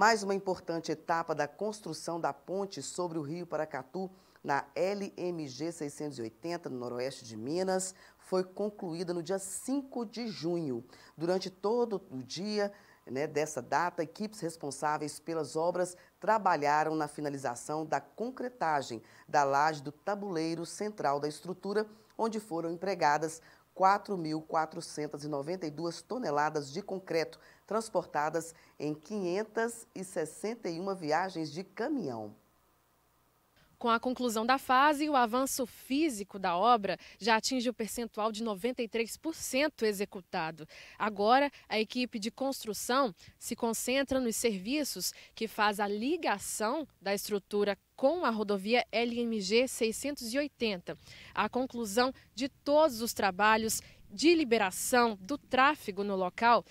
mais uma importante etapa da construção da ponte sobre o rio Paracatu na LMG 680, no noroeste de Minas, foi concluída no dia 5 de junho. Durante todo o dia né, dessa data, equipes responsáveis pelas obras trabalharam na finalização da concretagem da laje do tabuleiro central da estrutura, onde foram empregadas 4.492 toneladas de concreto transportadas em 561 viagens de caminhão. Com a conclusão da fase, o avanço físico da obra já atinge o percentual de 93% executado. Agora, a equipe de construção se concentra nos serviços que faz a ligação da estrutura com a rodovia LMG 680. A conclusão de todos os trabalhos de liberação do tráfego no local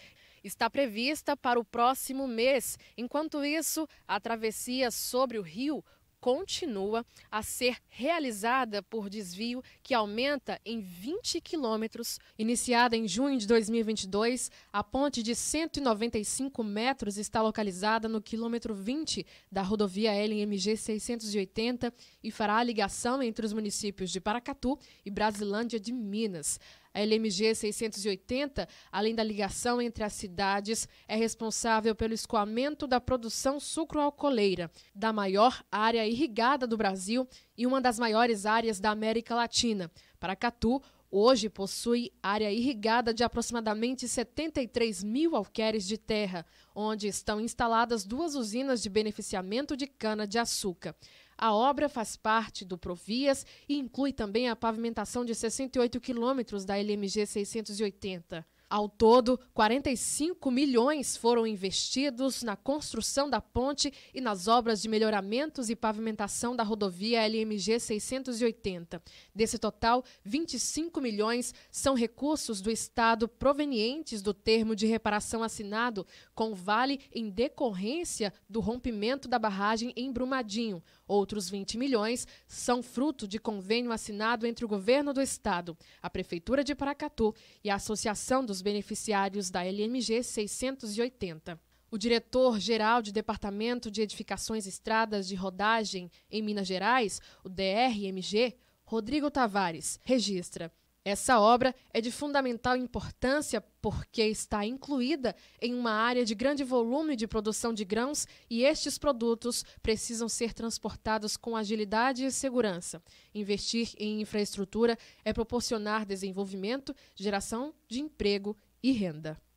está prevista para o próximo mês. Enquanto isso, a travessia sobre o rio continua a ser realizada por desvio que aumenta em 20 quilômetros. Iniciada em junho de 2022, a ponte de 195 metros está localizada no quilômetro 20 da rodovia LMG 680 e fará a ligação entre os municípios de Paracatu e Brasilândia de Minas. A LMG 680, além da ligação entre as cidades, é responsável pelo escoamento da produção sucroalcooleira, da maior área irrigada do Brasil e uma das maiores áreas da América Latina. Paracatu hoje possui área irrigada de aproximadamente 73 mil alqueires de terra, onde estão instaladas duas usinas de beneficiamento de cana-de-açúcar. A obra faz parte do Provias e inclui também a pavimentação de 68 quilômetros da LMG 680. Ao todo, 45 milhões foram investidos na construção da ponte e nas obras de melhoramentos e pavimentação da rodovia LMG 680. Desse total, 25 milhões são recursos do Estado provenientes do termo de reparação assinado com o Vale em decorrência do rompimento da barragem em Brumadinho. Outros 20 milhões são fruto de convênio assinado entre o governo do Estado, a Prefeitura de Paracatu e a Associação dos dos beneficiários da LMG 680. O diretor-geral de Departamento de Edificações e Estradas de Rodagem em Minas Gerais, o DRMG, Rodrigo Tavares, registra essa obra é de fundamental importância porque está incluída em uma área de grande volume de produção de grãos e estes produtos precisam ser transportados com agilidade e segurança. Investir em infraestrutura é proporcionar desenvolvimento, geração de emprego e renda.